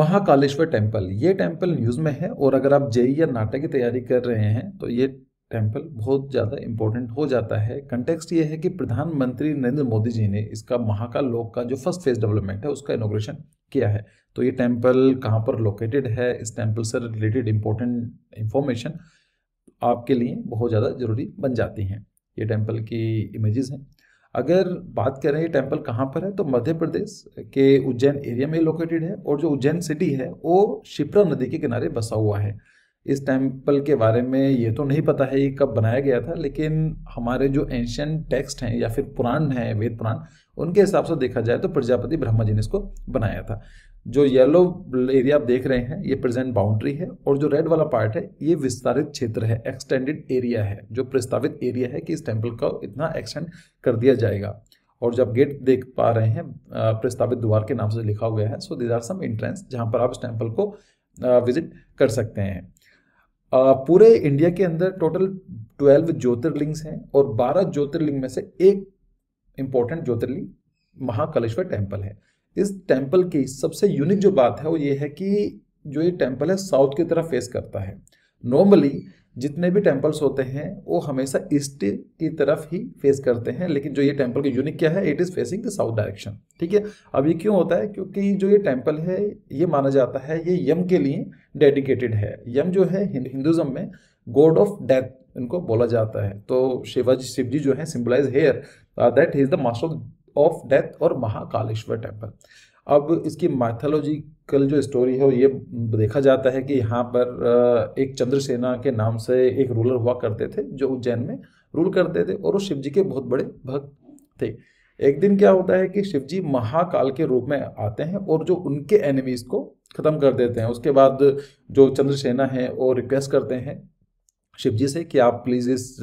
Mahakaleshwar temple ये temple news में है और अगर आप जेई या नाटा की तैयारी कर रहे हैं तो ये टेम्पल बहुत ज़्यादा इंपॉर्टेंट हो जाता है कंटेक्स्ट ये है कि प्रधानमंत्री नरेंद्र मोदी जी ने इसका महाकाल लोक का जो फर्स्ट फेज डेवलपमेंट है उसका इनोग्रेशन किया है तो ये टेम्पल कहाँ पर लोकेटेड है इस टेम्पल से रिलेटेड इंपॉर्टेंट इंफॉर्मेशन आपके लिए बहुत ज़्यादा ज़रूरी बन जाती हैं ये टेम्पल की इमेजेस हैं अगर बात करें ये टेम्पल कहाँ पर है तो मध्य प्रदेश के उज्जैन एरिया में लोकेटेड है और जो उज्जैन सिटी है वो शिप्रा नदी के किनारे बसा हुआ है इस टेम्पल के बारे में ये तो नहीं पता है ये कब बनाया गया था लेकिन हमारे जो एंशियन टेक्स्ट हैं या फिर पुराण हैं वेद पुराण उनके हिसाब से देखा जाए तो प्रजापति ब्रह्मा जी ने इसको बनाया था जो येलो एरिया आप देख रहे हैं ये प्रेजेंट बाउंड्री है और जो रेड वाला पार्ट है ये विस्तारित क्षेत्र है एक्सटेंडेड एरिया है जो प्रस्तावित एरिया है कि इस टेम्पल का इतना एक्सटेंड कर दिया जाएगा और जब गेट देख पा रहे हैं प्रस्तावित द्वार के नाम से लिखा हुआ है so these are some entrance जहाँ पर आप इस टेम्पल को विजिट कर सकते हैं पूरे इंडिया के अंदर टोटल ट्वेल्व ज्योतिर्लिंग्स हैं और बारह ज्योतिर्लिंग में से एक इंपॉर्टेंट ज्योतिर्लिंग महाकालेश्वर टेम्पल है इस टेम्पल की सबसे यूनिक जो बात है वो ये है कि जो ये टेम्पल है साउथ की तरफ फेस करता है नॉर्मली जितने भी टेम्पल्स होते हैं वो हमेशा ईस्ट की तरफ ही फेस करते हैं लेकिन जो ये टेम्पल का यूनिक क्या है it is facing the south direction ठीक है अब ये क्यों होता है क्योंकि जो ये टेम्पल है ये माना जाता है ये यम के लिए डेडिकेटेड है यम जो है हिंदुज़म में गॉड ऑफ डेथ इनको बोला जाता है तो शिवाजी शिव जी जो है symbolize here that is the master of death और महाकालेश्वर टेम्पल अब इसकी माइथोलॉजिकल जो स्टोरी है ये देखा जाता है कि यहाँ पर एक चंद्रसेना के नाम से एक रूलर हुआ करते थे जो उज्जैन में रूल करते थे और वो शिव जी के बहुत बड़े भक्त थे एक दिन क्या होता है कि शिव जी महाकाल के रूप में आते हैं और जो उनके एनिमीज को ख़त्म कर देते हैं उसके बाद जो चंद्रसेना है वो रिक्वेस्ट करते हैं शिव जी से कि आप प्लीज़ इस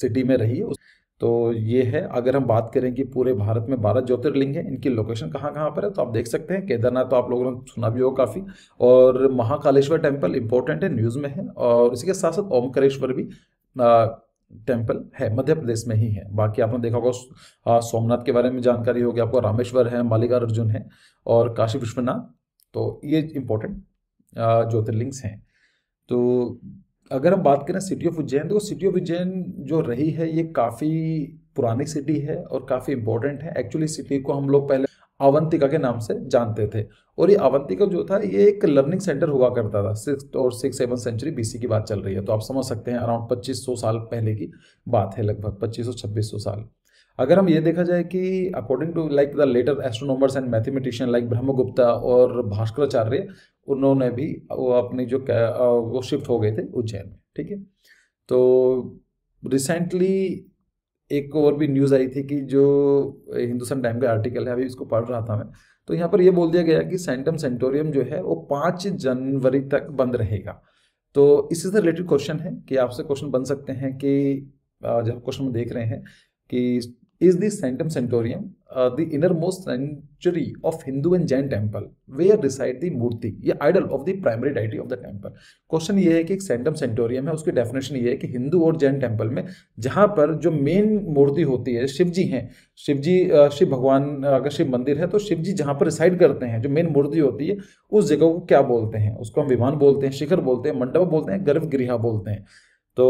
सिटी में रहिए तो ये है अगर हम बात करें कि पूरे भारत में बारह ज्योतिर्लिंग है इनकी लोकेशन कहाँ कहाँ पर है तो आप देख सकते हैं केदारनाथ तो आप लोगों ने सुना भी होगा काफ़ी और महाकालेश्वर टेम्पल इंपॉर्टेंट है न्यूज़ में है और इसी के साथ साथ ओमकरेश्वर भी टेम्पल है मध्य प्रदेश में ही है बाकी आपने देखा होगा सोमनाथ के बारे में जानकारी होगी आपको रामेश्वर है अर्जुन है और काशी विश्वनाथ तो ये इम्पोर्टेंट ज्योतिर्लिंग्स हैं तो अगर हम बात करें सिटी ऑफ उज्जैन तो सिटी ऑफ उज्जैन जो रही है ये काफ़ी पुरानी सिटी है और काफ़ी इंपॉर्टेंट है एक्चुअली सिटी को हम लोग पहले अवंतिका के नाम से जानते थे और ये अवंतिका जो था ये एक लर्निंग सेंटर हुआ करता था सिक्स और सिक्स सेवन सेंचुरी बीसी की बात चल रही है तो आप समझ सकते हैं अराउंड 2500 साल पहले की बात है लगभग 2500-2600 साल अगर हम ये देखा जाए कि according to like the later astronomers and mathematician like Brahmagupta और भास्कराचार्य उन्होंने भी वो अपनी जो वो शिफ्ट हो गए थे उज्जैन में ठीक है तो रिसेंटली एक और भी न्यूज़ आई थी कि जो हिंदुस्तान टाइम का आर्टिकल है अभी इसको पढ़ रहा था मैं तो यहाँ पर यह बोल दिया गया कि सेंटम सेंटोरियम जो है वो पाँच जनवरी तक बंद रहेगा तो इससे रिलेटेड क्वेश्चन है कि आपसे क्वेश्चन बन सकते हैं कि जब क्वेश्चन देख रहे हैं कि is the Sanctum Sanctorium, uh, the innermost sanctuary of Hindu and Jain temple, where reside the मूर्ति या idol of the primary deity of the temple question ये है कि एक सेंटम सेंटोरियम है उसकी डेफिनेशन ये है कि हिंदू और जैन टेम्पल में जहाँ पर जो मेन मूर्ति होती है शिव जी हैं शिव जी शिव भगवान अगर शिव मंदिर है तो शिव जी जहाँ पर रिसाइड करते हैं जो मेन मूर्ति होती है उस जगह को क्या बोलते हैं उसको हम विमान बोलते हैं शिखर बोलते हैं मंडप बोलते हैं गर्भगृह बोलते हैं तो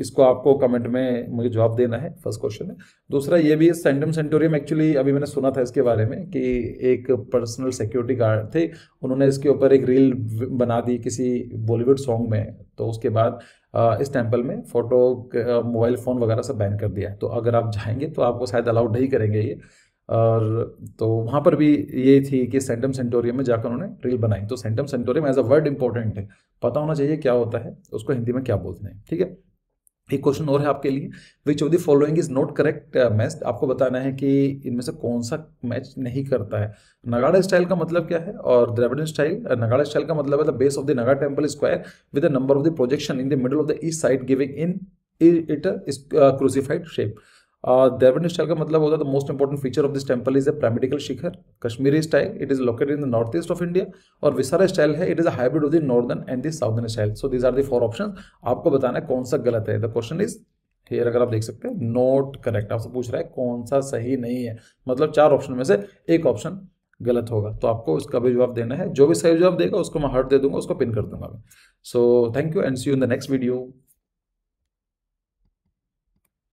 इसको आपको कमेंट में मुझे जवाब देना है फर्स्ट क्वेश्चन है दूसरा ये भी है सेंडम सेंटोरियम एक्चुअली अभी मैंने सुना था इसके बारे में कि एक पर्सनल सिक्योरिटी गार्ड थे उन्होंने इसके ऊपर एक रील बना दी किसी बॉलीवुड सॉन्ग में तो उसके बाद इस टेम्पल में फ़ोटो मोबाइल फ़ोन वगैरह सब बैन कर दिया तो अगर आप जाएंगे तो आपको शायद अलाउड नहीं करेंगे ये और तो वहाँ पर भी ये थी कि सेंटम सेंटोरियम में जाकर उन्होंने रील बनाई तो सेंटम सेंटोरियम एज अ वर्ड इंपॉर्टेंट है पता होना चाहिए क्या होता है उसको हिंदी में क्या बोलते हैं ठीक है एक क्वेश्चन और है आपके लिए which of the following is not correct match आपको बताना है कि इनमें से कौन सा मैच नहीं करता है नगाड़ा स्टाइल का मतलब क्या है और द्रविडन स्टाइल नगाड़ा स्टाइल का मतलब है the base of the Naga temple square with the number of the projection in the middle of the east side giving in it is crucified shape देवनी uh, स्टाइल का मतलब होता है the most important feature of this temple is a pyramidal shikhara Kashmiri style it is located in the north east of India और Vesara style है it is a hybrid of the northern and the southern style so these are the four option आपको बताना है कौन सा गलत है the question is here अगर आप देख सकते हैं नॉट करेक्ट आपसे पूछ रहा है कौन सा सही नहीं है मतलब चार ऑप्शन में से एक ऑप्शन गलत होगा तो आपको उसका भी जवाब देना है जो भी सही जवाब देगा उसको मैं हर्ट दे दूंगा उसको पिन कर दूंगा so thank you and see you in the next video